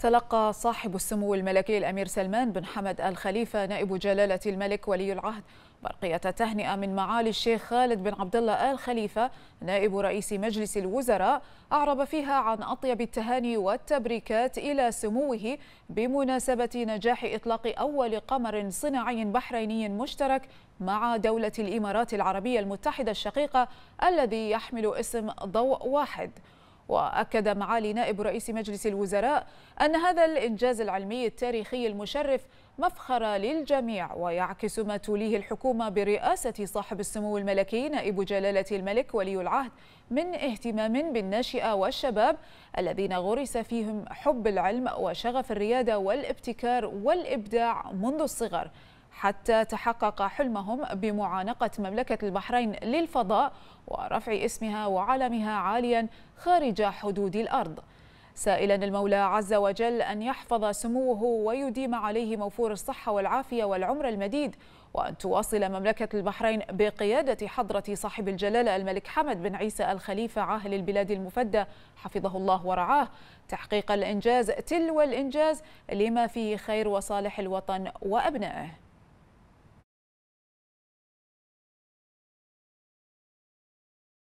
تلقى صاحب السمو الملكي الأمير سلمان بن حمد آل خليفة نائب جلالة الملك ولي العهد برقية التهنئة من معالي الشيخ خالد بن عبد الله آل خليفة نائب رئيس مجلس الوزراء أعرب فيها عن أطيب التهاني والتبريكات إلى سموه بمناسبة نجاح إطلاق أول قمر صناعي بحريني مشترك مع دولة الإمارات العربية المتحدة الشقيقة الذي يحمل اسم ضوء واحد وأكد معالي نائب رئيس مجلس الوزراء أن هذا الإنجاز العلمي التاريخي المشرف مفخرة للجميع ويعكس ما توليه الحكومة برئاسة صاحب السمو الملكي نائب جلالة الملك ولي العهد من اهتمام بالناشئة والشباب الذين غرس فيهم حب العلم وشغف الريادة والابتكار والإبداع منذ الصغر حتى تحقق حلمهم بمعانقة مملكة البحرين للفضاء ورفع اسمها وعلمها عاليا خارج حدود الأرض سائلا المولى عز وجل أن يحفظ سموه ويديم عليه موفور الصحة والعافية والعمر المديد وأن تواصل مملكة البحرين بقيادة حضرة صاحب الجلالة الملك حمد بن عيسى الخليفة عاهل البلاد المفدى حفظه الله ورعاه تحقيق الإنجاز تلو الإنجاز لما فيه خير وصالح الوطن وأبنائه